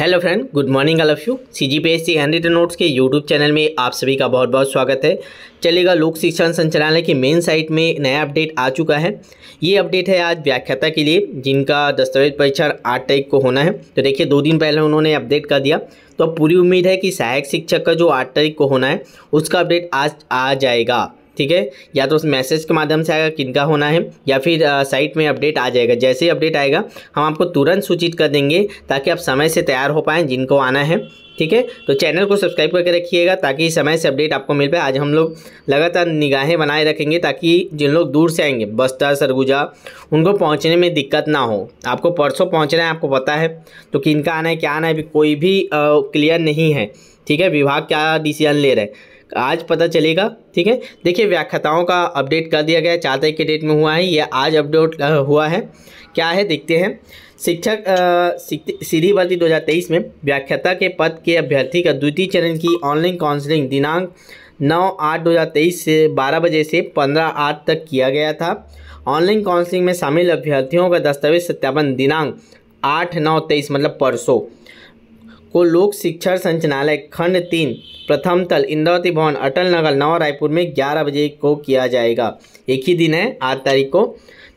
hello friend good morning all of you C G P S C hand notes के YouTube channel में आप सभी का बहुत बहुत स्वागत है चलेगा लोक शिक्षण संचालय की मेन साइट में नया अपडेट आ चुका है ये अपडेट है आज व्याख्याता के लिए जिनका दस्तावेज परीक्षण आठ तारीख को होना है तो देखिए दो दिन पहले उन्होंने अपडेट कर दिया तो अब पूरी उम्मीद है कि सहायक शिक्षक का जो आठ तारीख को होना है उसका अपडेट आज आ जाएगा ठीक है या तो उस मैसेज के माध्यम से आएगा किनका होना है या फिर साइट में अपडेट आ जाएगा जैसे ही अपडेट आएगा हम आपको तुरंत सूचित कर देंगे ताकि आप समय से तैयार हो पाएँ जिनको आना है ठीक है तो चैनल को सब्सक्राइब करके रखिएगा ताकि समय से अपडेट आपको मिल पाए आज हम लोग लगातार निगाहें बनाए रखेंगे ताकि जिन लोग दूर से आएंगे बस्तर सरगुजा उनको पहुंचने में दिक्कत ना हो आपको परसों पहुंचना है आपको पता है तो किन का आना है क्या आना है कोई भी आ, क्लियर नहीं है ठीक है विभाग क्या डिसीजन ले रहे हैं आज पता चलेगा ठीक है देखिए व्याख्याताओं का अपडेट कर दिया गया है चार तारीख के डेट में हुआ है यह आज अपडेट हुआ है क्या है देखते हैं शिक्षक सीधी भर्ती 2023 में व्याख्याता के पद के अभ्यर्थी का द्वितीय चरण की ऑनलाइन काउंसलिंग दिनांक नौ आठ दो हज़ार तेईस से बारह बजे से पंद्रह आठ तक किया गया था ऑनलाइन काउंसलिंग में शामिल अभ्यर्थियों का दस्तावेज सत्यापन दिनांक आठ नौ तेईस मतलब परसों को लोक शिक्षण संचनालय खंड तीन प्रथम तल इंदौती भवन अटल नगर नौ रायपुर में ग्यारह बजे को किया जाएगा एक ही दिन है आठ तारीख को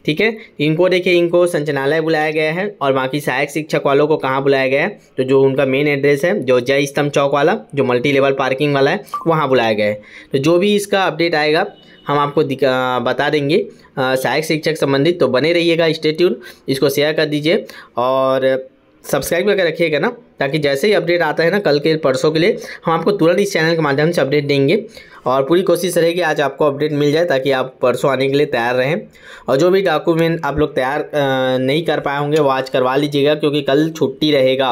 ठीक है इनको देखिए इनको संचनालय बुलाया गया है और बाकी सहायक शिक्षक वालों को कहाँ बुलाया गया है तो जो उनका मेन एड्रेस है जो जय स्तंभ चौक वाला जो मल्टी लेवल पार्किंग वाला है वहाँ बुलाया गया है तो जो भी इसका अपडेट आएगा हम आपको बता देंगे सहायक शिक्षक संबंधित तो बने रहिएगा स्टेट्यून इसको शेयर कर दीजिए और सब्सक्राइब करके रखिएगा ना ताकि जैसे ही अपडेट आता है ना कल के परसों के लिए हम आपको तुरंत इस चैनल के माध्यम से अपडेट देंगे और पूरी कोशिश रहेगी आज आपको अपडेट मिल जाए ताकि आप परसों आने के लिए तैयार रहें और जो भी डॉक्यूमेंट आप लोग तैयार नहीं कर पाए होंगे वो आज करवा लीजिएगा क्योंकि कल छुट्टी रहेगा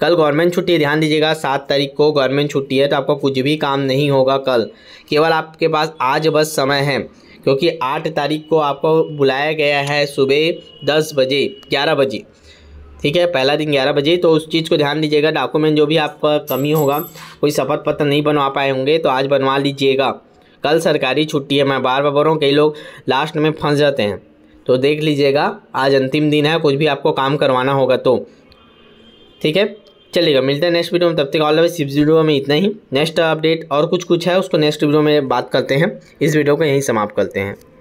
कल गवर्नमेंट छुट्टी ध्यान दीजिएगा सात तारीख को गवर्नमेंट छुट्टी है तो आपका कुछ भी काम नहीं होगा कल केवल आपके पास आज बस समय है क्योंकि आठ तारीख को आपको बुलाया गया है सुबह दस बजे ग्यारह बजे ठीक है पहला दिन ग्यारह बजे तो उस चीज़ को ध्यान दीजिएगा डॉक्यूमेंट जो भी आपका कमी होगा कोई शपथ पत्र नहीं बनवा पाए होंगे तो आज बनवा लीजिएगा कल सरकारी छुट्टी है मैं बार बार बोल रहा हूँ कई लोग लास्ट में फंस जाते हैं तो देख लीजिएगा आज अंतिम दिन है कुछ भी आपको काम करवाना होगा तो ठीक है चलेगा मिलते हैं नेक्स्ट वीडियो में तब तक ऑल इस वीडियो में इतना ही नेक्स्ट अपडेट और कुछ कुछ है उसको नेक्स्ट वीडियो में बात करते हैं इस वीडियो को यहीं समाप्त करते हैं